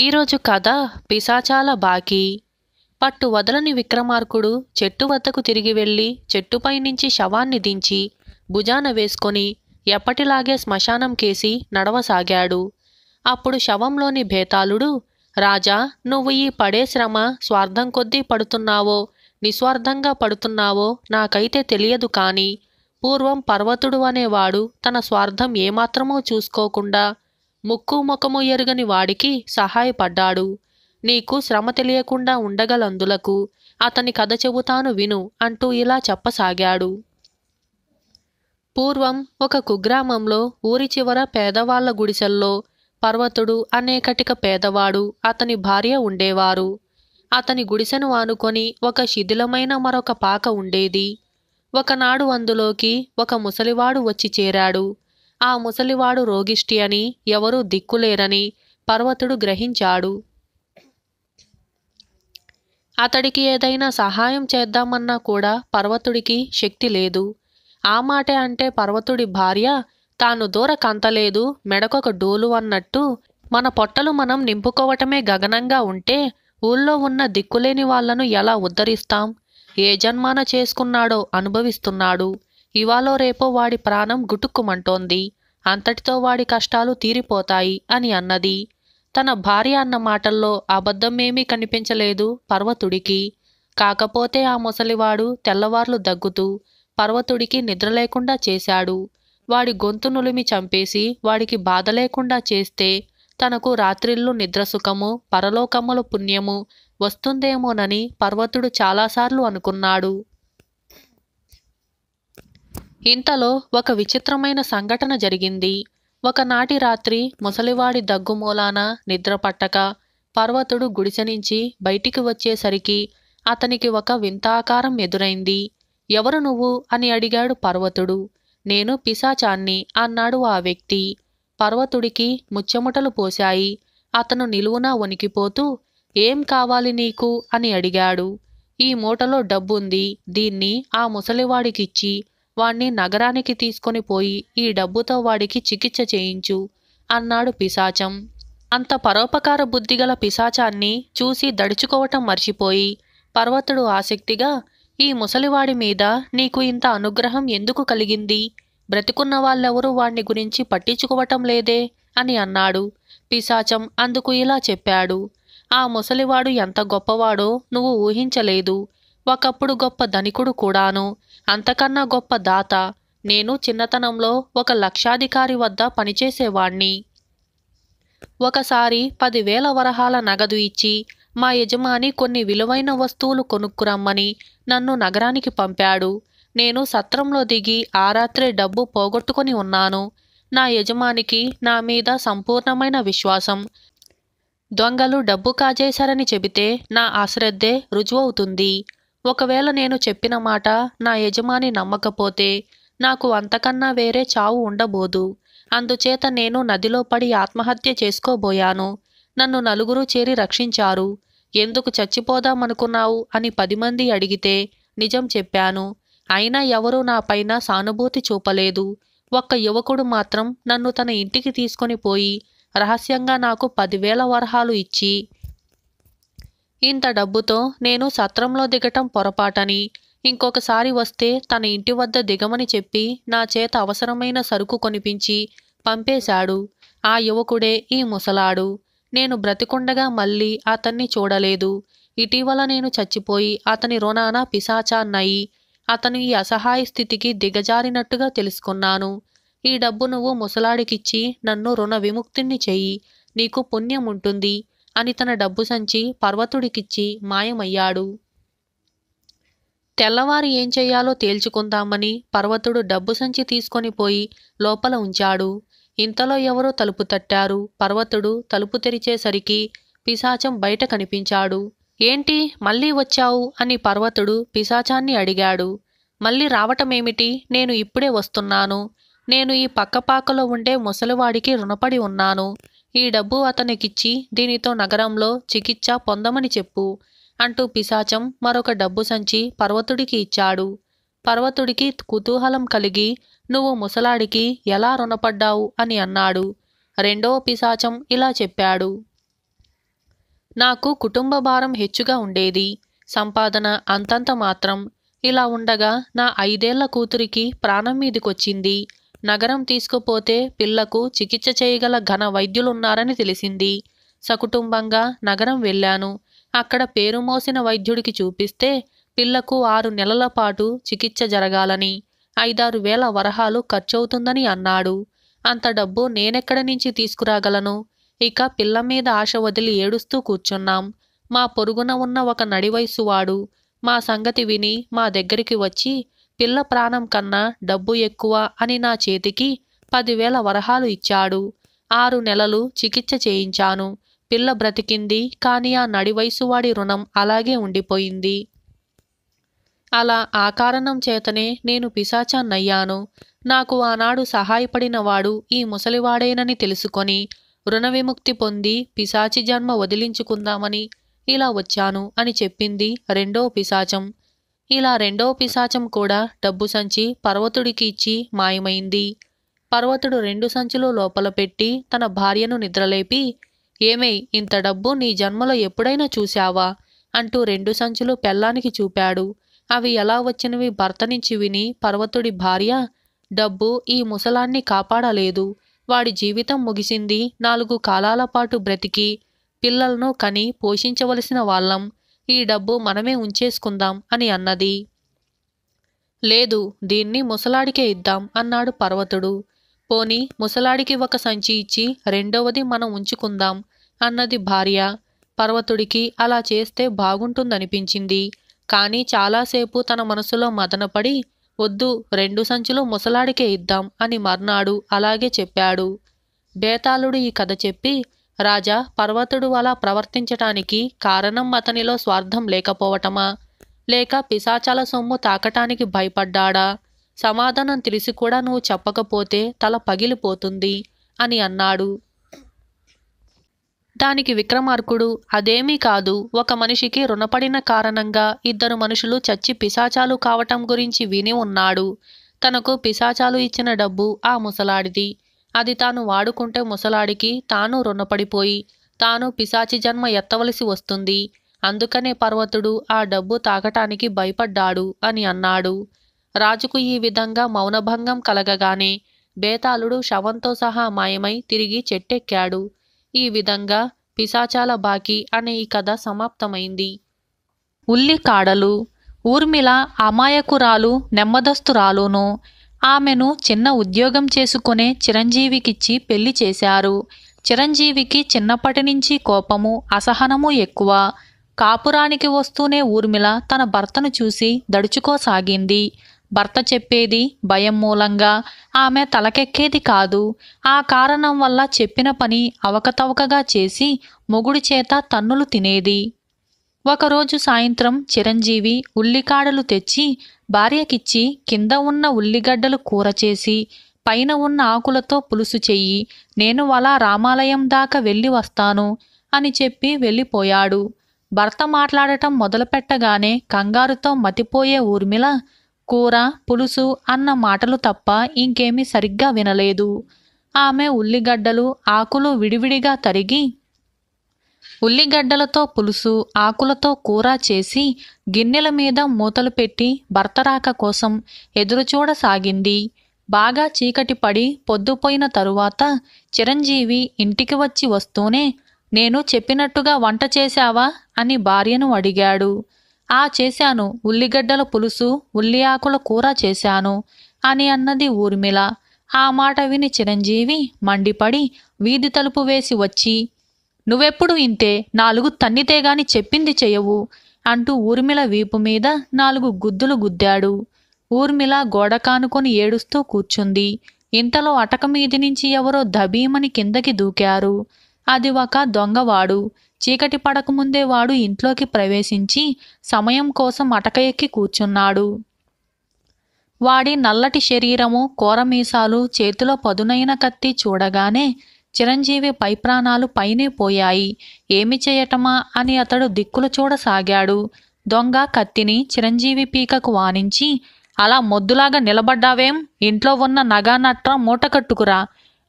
ఈరోజు కథ పిశాచాల బాకీ పట్టు వదలని విక్రమార్కుడు చెట్టు వద్దకు తిరిగి వెళ్ళి చెట్టుపై నుంచి శవాన్ని దించి భుజాన వేసుకొని ఎప్పటిలాగే శ్మశానం కేసి నడవసాగాడు అప్పుడు శవంలోని భేతాళుడు రాజా నువ్వు ఈ పడే శ్రమ స్వార్థం కొద్దీ పడుతున్నావో నిస్వార్థంగా పడుతున్నావో నాకైతే తెలియదు కానీ పూర్వం పర్వతుడు అనేవాడు తన స్వార్థం ఏమాత్రమో చూసుకోకుండా ముక్కు ముఖము ఎరుగని వాడికి సహాయపడ్డాడు నీకు శ్రమ తెలియకుండా ఉండగలందులకు అతని కథ చెబుతాను విను అంటూ ఇలా చెప్పసాగాడు పూర్వం ఒక కుగ్రామంలో ఊరి చివర పేదవాళ్ల గుడిసెల్లో పర్వతుడు అనేకటిక పేదవాడు అతని భార్య ఉండేవారు అతని గుడిసెను ఆనుకొని ఒక శిథిలమైన మరొక పాక ఉండేది ఒకనాడు అందులోకి ఒక ముసలివాడు వచ్చి చేరాడు ఆ ముసలివాడు రోగిష్టి అని ఎవరూ దిక్కులేరని పర్వతుడు గ్రహించాడు అతడికి ఏదైనా సహాయం చేద్దామన్నా కూడా పర్వతుడికి శక్తి లేదు ఆ మాటే అంటే పర్వతుడి భార్య తాను దూర కంతలేదు మెడకొక డోలు అన్నట్టు మన పొట్టలు మనం నింపుకోవటమే గగనంగా ఉంటే ఊళ్ళో ఉన్న దిక్కులేని వాళ్లను ఎలా ఉద్ధరిస్తాం ఏ జన్మాన చేసుకున్నాడో అనుభవిస్తున్నాడు ఇవాలో రేపో వాడి ప్రాణం గుటుక్కుమంటోంది అంతటితో వాడి కష్టాలు తీరిపోతాయి అని అన్నది తన భార్య అన్న మాటల్లో అబద్ధమేమీ కనిపించలేదు పర్వతుడికి కాకపోతే ఆ ముసలివాడు తెల్లవార్లు దగ్గుతూ పర్వతుడికి నిద్ర లేకుండా చేశాడు వాడి గొంతు నులిమి చంపేసి వాడికి బాధ లేకుండా చేస్తే తనకు రాత్రిళ్ళు నిద్రసుఖము పరలోకమ్మల పుణ్యము వస్తుందేమోనని పర్వతుడు చాలాసార్లు అనుకున్నాడు ఇంతలో ఒక విచిత్రమైన సంఘటన జరిగింది ఒకనాటి రాత్రి ముసలివాడి దగ్గు మూలాన నిద్రపట్టక పర్వతుడు గుడిసె నుంచి బయటికి వచ్చేసరికి అతనికి ఒక వింతాకారం ఎదురైంది ఎవరు నువ్వు అని అడిగాడు పర్వతుడు నేను పిశాచాన్ని అన్నాడు ఆ వ్యక్తి పర్వతుడికి ముచ్చెముటలు పోశాయి అతను నిలువునా వణికిపోతూ ఏం కావాలి నీకు అని అడిగాడు ఈ మూటలో డబ్బుంది దీన్ని ఆ ముసలివాడికిచ్చి వాణ్ణి నగరానికి తీసుకొని పోయి ఈ డబ్బుతో వాడికి చికిత్స చేయించు అన్నాడు పిశాచం అంత పరోపకార బుద్ధిగల పిశాచాన్ని చూసి దడుచుకోవటం మర్చిపోయి పర్వతుడు ఆసక్తిగా ఈ ముసలివాడి మీద నీకు ఇంత అనుగ్రహం ఎందుకు కలిగింది బ్రతికున్న వాళ్ళెవరూ వాణ్ణి గురించి పట్టించుకోవటం లేదే అని అన్నాడు పిశాచం అందుకు ఇలా చెప్పాడు ఆ ముసలివాడు ఎంత గొప్పవాడో నువ్వు ఊహించలేదు ఒకప్పుడు గొప్ప ధనికుడు కూడాను అంతకన్నా గొప్ప దాత నేను చిన్నతనంలో ఒక లక్షాధికారి వద్ద పనిచేసేవాణ్ణి ఒకసారి పదివేల వరహాల నగదు ఇచ్చి మా యజమాని కొన్ని విలువైన వస్తువులు కొనుక్కురమ్మని నన్ను నగరానికి పంపాడు నేను సత్రంలో దిగి ఆ రాత్రే డబ్బు పోగొట్టుకుని ఉన్నాను నా యజమానికి నా మీద సంపూర్ణమైన విశ్వాసం దొంగలు డబ్బు కాజేశారని చెబితే నా అశ్రద్ధే రుజువవుతుంది ఒకవేళ నేను చెప్పిన మాట నా యజమాని నమ్మకపోతే నాకు అంతకన్నా వేరే చావు ఉండబోదు అందుచేత నేను నదిలో పడి ఆత్మహత్య చేసుకోబోయాను నన్ను నలుగురు చేరి రక్షించారు ఎందుకు చచ్చిపోదామనుకున్నావు అని పది మంది అడిగితే నిజం చెప్పాను అయినా ఎవరూ నాపైన సానుభూతి చూపలేదు ఒక్క యువకుడు మాత్రం నన్ను తన ఇంటికి తీసుకొని పోయి రహస్యంగా నాకు పదివేల వరహాలు ఇచ్చి ఇంత డబ్బుతో నేను సత్రంలో దిగటం పొరపాటని ఇంకొకసారి వస్తే తన ఇంటి వద్ద దిగమని చెప్పి నా చేత అవసరమైన సరుకు కొనిపించి పంపేశాడు ఆ యువకుడే ఈ ముసలాడు నేను బ్రతికుండగా మళ్ళీ అతన్ని చూడలేదు ఇటీవల నేను చచ్చిపోయి అతని రుణాన పిశాచాన్నయి అతను ఈ అసహాయ స్థితికి దిగజారినట్టుగా తెలుసుకున్నాను ఈ డబ్బు నువ్వు ముసలాడికిచ్చి నన్ను రుణ విముక్తిని చెయ్యి నీకు పుణ్యం ఉంటుంది అని తన డబ్బు సంచి పర్వతుడికిచ్చి మాయమయ్యాడు తెల్లవారు ఏం చెయ్యాలో తేల్చుకుందామని పర్వతుడు డబ్బు సంచి తీసుకొని పోయి లోపల ఉంచాడు ఇంతలో ఎవరో తలుపు తట్టారు పర్వతుడు తలుపు తెరిచేసరికి పిశాచం బయట కనిపించాడు ఏంటి మళ్ళీ వచ్చావు అని పర్వతుడు పిశాచాన్ని అడిగాడు మళ్ళీ రావటమేమిటి నేను ఇప్పుడే వస్తున్నాను నేను ఈ పక్కపాకలో ఉండే ముసలివాడికి రుణపడి ఉన్నాను ఈ డబ్బు అతనికిచ్చి దీనితో నగరంలో చికిత్స పొందమని చెప్పు అంటూ పిశాచం మరొక డబ్బు సంచి పర్వతుడికి ఇచ్చాడు పర్వతుడికి కుతూహలం కలిగి నువ్వు ముసలాడికి ఎలా రుణపడ్డావు అని అన్నాడు రెండో పిశాచం ఇలా చెప్పాడు నాకు కుటుంబ భారం హెచ్చుగా ఉండేది సంపాదన అంతంత మాత్రం ఇలా ఉండగా నా ఐదేళ్ల కూతురికి ప్రాణం మీదకొచ్చింది నగరం తీసుకుపోతే పిల్లకు చికిత్స చేయగల ఘన వైద్యులున్నారని తెలిసింది సకుటుంబంగా నగరం వెళ్ళాను అక్కడ పేరు మోసిన వైద్యుడికి చూపిస్తే పిల్లకు ఆరు నెలల పాటు చికిత్స జరగాలని ఐదారు వేల వరహాలు ఖర్చవుతుందని అన్నాడు అంత డబ్బు నేనెక్కడి నుంచి తీసుకురాగలను ఇక పిల్ల మీద ఆశ వదిలి ఏడుస్తూ కూర్చున్నాం మా పొరుగున ఉన్న ఒక నడివయసువాడు మా సంగతి విని మా దగ్గరికి వచ్చి పిల్ల ప్రాణం కన్నా డబ్బు ఎక్కువ అని నా చేతికి పదివేల వరహాలు ఇచ్చాడు ఆరు నెలలు చికిత్స చేయించాను పిల్ల బ్రతికింది కానీ ఆ నడివయసువాడి రుణం అలాగే ఉండిపోయింది అలా ఆ కారణం చేతనే నేను పిశాచాన్నయ్యాను నాకు ఆనాడు సహాయపడినవాడు ఈ ముసలివాడేనని తెలుసుకొని రుణ విముక్తి పొంది పిశాచి జన్మ వదిలించుకుందామని ఇలా వచ్చాను అని చెప్పింది రెండో పిశాచం ఇలా రెండో పిశాచం కూడా డబ్బు సంచి పర్వతుడికి ఇచ్చి మాయమైంది పర్వతుడు రెండు సంచులు లోపల పెట్టి తన భార్యను నిద్రలేపి ఏమై ఇంత డబ్బు నీ జన్మలో ఎప్పుడైనా చూశావా అంటూ రెండు సంచులు పెళ్ళానికి చూపాడు అవి ఎలా వచ్చినవి భర్త నుంచి విని పర్వతుడి భార్య డబ్బు ఈ ముసలాన్ని కాపాడలేదు వాడి జీవితం ముగిసింది నాలుగు కాలాల పాటు బ్రతికి పిల్లలను కని పోషించవలసిన వాళ్ళం ఈ డబ్బు మనమే ఉంచేసుకుందాం అని అన్నది లేదు దీన్ని ముసలాడికే ఇద్దాం అన్నాడు పర్వతుడు పోని ముసలాడికి ఒక సంచి ఇచ్చి రెండవది మనం ఉంచుకుందాం అన్నది భార్య పర్వతుడికి అలా చేస్తే బాగుంటుందనిపించింది కానీ చాలాసేపు తన మనసులో మదనపడి వద్దు రెండు సంచులు ముసలాడికే ఇద్దాం అని మర్నాడు అలాగే చెప్పాడు బేతాళుడు ఈ కథ చెప్పి రాజా పర్వతుడు అలా ప్రవర్తించటానికి కారణం అతనిలో స్వార్థం లేకపోవటమా లేక పిశాచాల సొమ్ము తాకటానికి భయపడ్డాడా సమాధానం తెలిసి కూడా నువ్వు చెప్పకపోతే తల పగిలిపోతుంది అని అన్నాడు దానికి విక్రమార్కుడు అదేమీ కాదు ఒక మనిషికి రుణపడిన కారణంగా ఇద్దరు మనుషులు చచ్చి పిశాచాలు కావటం గురించి విని ఉన్నాడు తనకు పిశాచాలు ఇచ్చిన డబ్బు ఆ ముసలాడిది అది తాను వాడుకుంటే ముసలాడికి తాను రుణపడిపోయి తాను పిశాచి జన్మ ఎత్తవలసి వస్తుంది అందుకనే పర్వతుడు ఆ డబ్బు తాగటానికి భయపడ్డాడు అని అన్నాడు రాజుకు ఈ విధంగా మౌనభంగం కలగగానే బేతాళుడు శవంతో సహా మాయమై తిరిగి చెట్టెక్కాడు ఈ విధంగా పిశాచాల బాకి అనే ఈ కథ సమాప్తమైంది ఉల్లి కాడలు ఊర్మిళ అమాయకురాలు నెమ్మదస్తురాలును ఆమెను చిన్న ఉద్యోగం చేసుకునే చిరంజీవికిచ్చి పెళ్లి చేశారు చిరంజీవికి చిన్నప్పటి నుంచి కోపము అసహనము ఎక్కువ కాపురానికి వస్తూనే ఊర్మిళ తన భర్తను చూసి దడుచుకోసాగింది భర్త చెప్పేది భయం మూలంగా ఆమె తలకెక్కేది కాదు ఆ కారణం వల్ల చెప్పిన పని అవకతవకగా చేసి మొగుడి చేత తన్నులు తినేది ఒకరోజు సాయంత్రం చిరంజీవి ఉల్లికాడలు తెచ్చి భార్యకిచ్చి కింద ఉన్న ఉల్లిగడ్డలు కూర చేసి పైన ఉన్న ఆకులతో పులుసు చెయ్యి నేను అలా రామాలయం దాకా వెళ్ళి వస్తాను అని చెప్పి వెళ్ళిపోయాడు భర్త మాట్లాడటం మొదలుపెట్టగానే కంగారుతో మతిపోయే ఊర్మిళ కూర పులుసు అన్న మాటలు తప్ప ఇంకేమీ సరిగ్గా వినలేదు ఆమె ఉల్లిగడ్డలు ఆకులు విడివిడిగా తరిగి ఉల్లిగడ్డలతో పులుసు ఆకులతో కూర చేసి గిన్నెల మీద మూతలు పెట్టి భర్తరాక కోసం ఎదురుచూడసాగింది బాగా చీకటి పడి పొద్దుపోయిన తరువాత చిరంజీవి ఇంటికి వచ్చి వస్తూనే నేను చెప్పినట్టుగా వంట చేశావా అని భార్యను అడిగాడు ఆ చేశాను ఉల్లిగడ్డల పులుసు ఉల్లి ఆకుల కూర చేశాను అని అన్నది ఊర్మిళ ఆ మాట విని చిరంజీవి మండిపడి వీధి తలుపు వేసి వచ్చి నువ్వెప్పుడు ఇంతే నాలుగు తన్నితేగాని చెప్పింది చెయ్యవు అంటూ ఊర్మిళ వీపు మీద నాలుగు గుద్దులు గుద్దాడు ఊర్మిళ గోడ కానుకొని ఏడుస్తూ కూర్చుంది ఇంతలో అటక మీది నుంచి ఎవరో ధబీమని కిందకి దూకారు అది ఒక దొంగవాడు చీకటి పడకముందే వాడు ఇంట్లోకి ప్రవేశించి సమయం కోసం అటక ఎక్కి కూర్చున్నాడు వాడి నల్లటి శరీరము కూరమీసాలు చేతిలో పదునైన కత్తి చూడగానే చిరంజీవి పైప్రాణాలు పైనే పోయాయి ఏమి చేయటమా అని అతడు దిక్కులు చూడసాగాడు దొంగ కత్తిని చిరంజీవి పీకకు వానించి అలా మొద్దులాగా నిలబడ్డావేం ఇంట్లో ఉన్న నగానట్ర మూటకట్టుకురా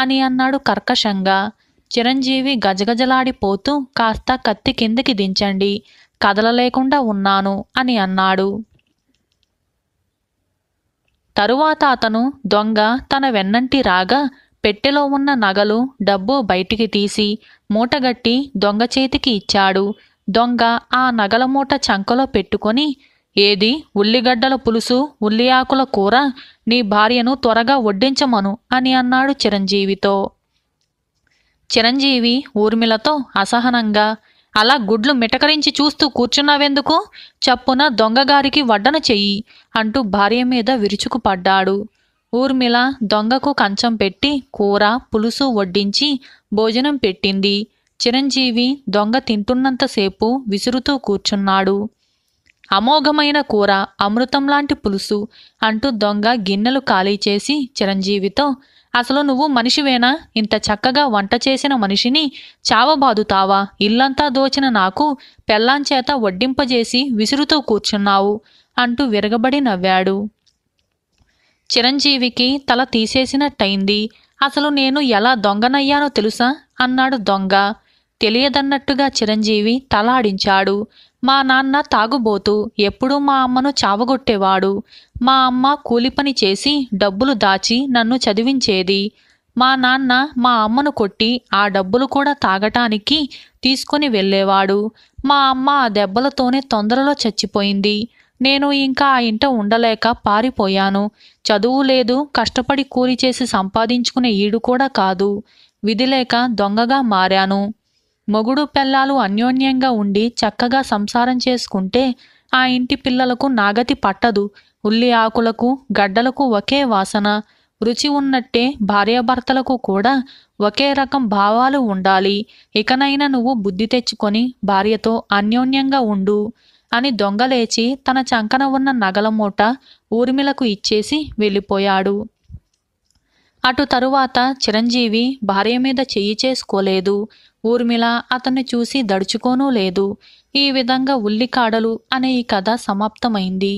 అని అన్నాడు కర్కశంగా చిరంజీవి గజగజలాడిపోతూ కాస్త కత్తి కిందికి దించండి కదలలేకుండా ఉన్నాను అని అన్నాడు తరువాత అతను దొంగ తన వెన్నంటి రాగా పెట్టెలో ఉన్న నగలు డబ్బు బయటికి తీసి మూటగట్టి దొంగ చేతికి ఇచ్చాడు దొంగ ఆ నగల మూట చంకలో పెట్టుకొని ఏది ఉల్లిగడ్డల పులుసు ఉల్లి ఆకుల కూర నీ భార్యను త్వరగా వడ్డించమను అని అన్నాడు చిరంజీవితో చిరంజీవి ఊర్మిళతో అసహనంగా అలా గుడ్లు మిటకరించి చూస్తూ కూర్చున్నావెందుకు చప్పున దొంగగారికి వడ్డన చెయ్యి అంటూ భార్య మీద విరుచుకుపడ్డాడు ఊర్మిళ దొంగకు కంచం పెట్టి కూర పులుసు వడ్డించి భోజనం పెట్టింది చిరంజీవి దొంగ తింటున్నంతసేపు విసురుతూ కూర్చున్నాడు అమోఘమైన కూర అమృతంలాంటి పులుసు అంటూ దొంగ గిన్నెలు ఖాళీ చేసి చిరంజీవితో అసలు నువ్వు మనిషివేనా ఇంత చక్కగా వంట చేసిన మనిషిని చావబాదుతావా ఇల్లంతా దోచిన నాకు పెళ్లాంచేత వడ్డింపజేసి విసురుతూ కూర్చున్నావు అంటూ విరగబడి నవ్వాడు చిరంజీవికి తల తీసేసినట్టయింది అసలు నేను ఎలా దొంగనయ్యానో తెలుసా అన్నాడు దొంగ తెలియదన్నట్టుగా చిరంజీవి తలాడించాడు మా నాన్న తాగుబోతూ ఎప్పుడూ మా అమ్మను చావగొట్టేవాడు మా అమ్మ కూలిపని చేసి డబ్బులు దాచి నన్ను చదివించేది మా నాన్న మా అమ్మను కొట్టి ఆ డబ్బులు కూడా తాగటానికి తీసుకుని వెళ్ళేవాడు మా అమ్మ ఆ దెబ్బలతోనే తొందరలో చచ్చిపోయింది నేను ఇంకా ఆ ఇంట ఉండలేక పారిపోయాను చదువు లేదు కష్టపడి కూలి చేసి సంపాదించుకునే ఈడు కూడా కాదు విధిలేక దొంగగా మారాను మొగుడు పెళ్ళాలు అన్యోన్యంగా ఉండి చక్కగా సంసారం చేసుకుంటే ఆ ఇంటి పిల్లలకు నాగతి పట్టదు ఉల్లి ఆకులకు గడ్డలకు ఒకే వాసన రుచి ఉన్నట్టే భార్యాభర్తలకు కూడా ఒకే రకం భావాలు ఉండాలి ఇకనైనా నువ్వు బుద్ధి తెచ్చుకొని భార్యతో అన్యోన్యంగా ఉండు అని దొంగలేచి తన చంకన ఉన్న నగల మూట ఊర్మిలకు ఇచ్చేసి వెళ్ళిపోయాడు అటు తరువాత చిరంజీవి భార్య మీద చెయ్యి చేసుకోలేదు ఊర్మిళ అతన్ని చూసి దడుచుకోనూ లేదు ఈ విధంగా ఉల్లికాడలు అనే ఈ కథ సమాప్తమైంది